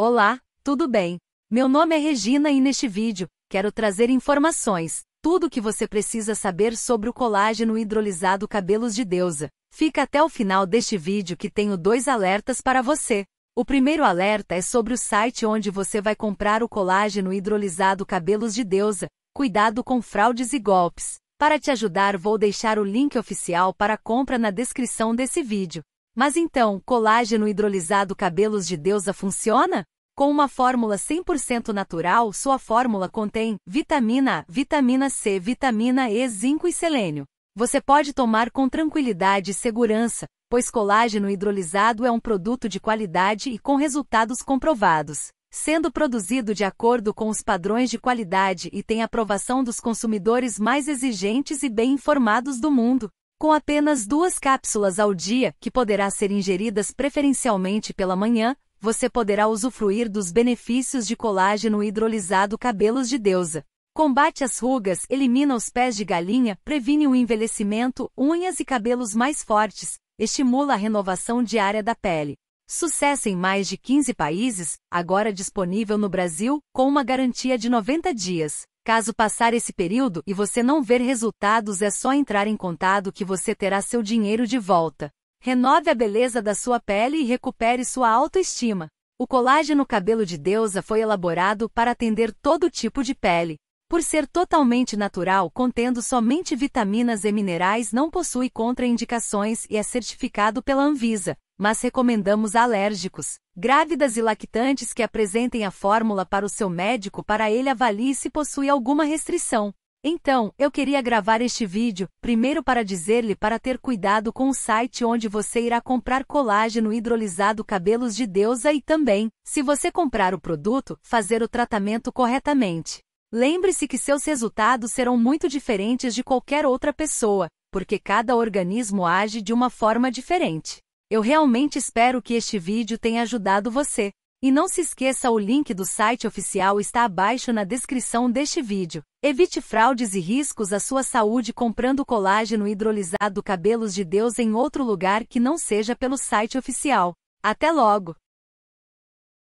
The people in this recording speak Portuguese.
Olá, tudo bem? Meu nome é Regina e neste vídeo, quero trazer informações, tudo o que você precisa saber sobre o colágeno hidrolisado cabelos de deusa. Fica até o final deste vídeo que tenho dois alertas para você. O primeiro alerta é sobre o site onde você vai comprar o colágeno hidrolisado cabelos de deusa, cuidado com fraudes e golpes. Para te ajudar vou deixar o link oficial para compra na descrição desse vídeo. Mas então, colágeno hidrolisado cabelos de deusa funciona? Com uma fórmula 100% natural, sua fórmula contém vitamina A, vitamina C, vitamina E, zinco e selênio. Você pode tomar com tranquilidade e segurança, pois colágeno hidrolisado é um produto de qualidade e com resultados comprovados, sendo produzido de acordo com os padrões de qualidade e tem aprovação dos consumidores mais exigentes e bem informados do mundo com apenas duas cápsulas ao dia, que poderá ser ingeridas preferencialmente pela manhã, você poderá usufruir dos benefícios de colágeno hidrolisado cabelos de deusa. Combate as rugas, elimina os pés de galinha, previne o envelhecimento, unhas e cabelos mais fortes, estimula a renovação diária da pele. Sucesso em mais de 15 países, agora disponível no Brasil, com uma garantia de 90 dias. Caso passar esse período e você não ver resultados, é só entrar em contato que você terá seu dinheiro de volta. Renove a beleza da sua pele e recupere sua autoestima. O colágeno Cabelo de Deusa foi elaborado para atender todo tipo de pele. Por ser totalmente natural, contendo somente vitaminas e minerais, não possui contraindicações e é certificado pela Anvisa mas recomendamos alérgicos, grávidas e lactantes que apresentem a fórmula para o seu médico para ele avalie se possui alguma restrição. Então, eu queria gravar este vídeo, primeiro para dizer-lhe para ter cuidado com o site onde você irá comprar colágeno hidrolisado cabelos de deusa e também, se você comprar o produto, fazer o tratamento corretamente. Lembre-se que seus resultados serão muito diferentes de qualquer outra pessoa, porque cada organismo age de uma forma diferente. Eu realmente espero que este vídeo tenha ajudado você. E não se esqueça, o link do site oficial está abaixo na descrição deste vídeo. Evite fraudes e riscos à sua saúde comprando colágeno hidrolisado cabelos de Deus em outro lugar que não seja pelo site oficial. Até logo!